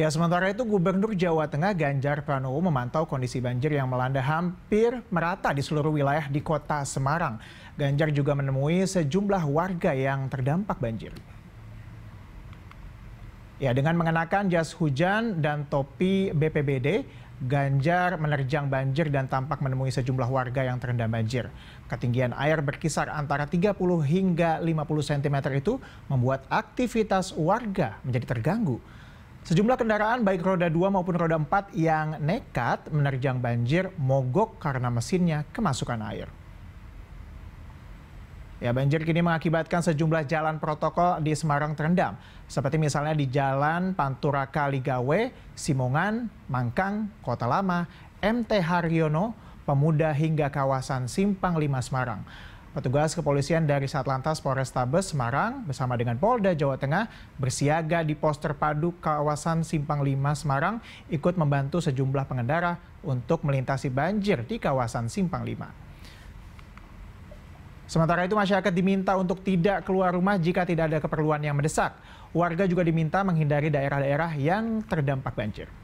Ya, sementara itu Gubernur Jawa Tengah Ganjar Pranowo memantau kondisi banjir yang melanda hampir merata di seluruh wilayah di kota Semarang. Ganjar juga menemui sejumlah warga yang terdampak banjir. Ya, dengan mengenakan jas hujan dan topi BPBD, Ganjar menerjang banjir dan tampak menemui sejumlah warga yang terendam banjir. Ketinggian air berkisar antara 30 hingga 50 cm itu membuat aktivitas warga menjadi terganggu. Sejumlah kendaraan baik roda 2 maupun roda 4 yang nekat menerjang banjir mogok karena mesinnya kemasukan air. Ya, banjir kini mengakibatkan sejumlah jalan protokol di Semarang terendam, seperti misalnya di Jalan Pantura Kaligawe, Simongan, Mangkang, Kota Lama, MT Haryono, Pemuda hingga kawasan Simpang Lima Semarang. Petugas kepolisian dari Satlantas Polrestabes Semarang bersama dengan Polda Jawa Tengah bersiaga di pos terpadu kawasan Simpang Lima Semarang ikut membantu sejumlah pengendara untuk melintasi banjir di kawasan Simpang Lima. Sementara itu masyarakat diminta untuk tidak keluar rumah jika tidak ada keperluan yang mendesak. Warga juga diminta menghindari daerah-daerah yang terdampak banjir.